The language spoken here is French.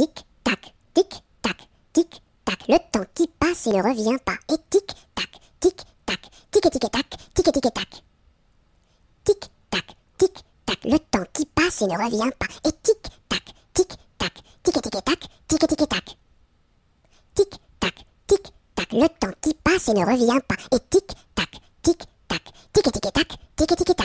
Tic, tac, tic, tac, tic, tac. Le temps qui passe et ne revient pas. Et tic, tac, tic, tac, tic et tic tac, tic tac. Tic, tac, tic, tac. Le temps qui passe et ne revient pas. Et tic, tac, tic, tac, tic et tic tac, tic et tic tac. Tic, tac, tic, tac. Le temps qui passe et ne revient pas. Et tic, tac, tic, tac, tic tic tac, tic et tic tac.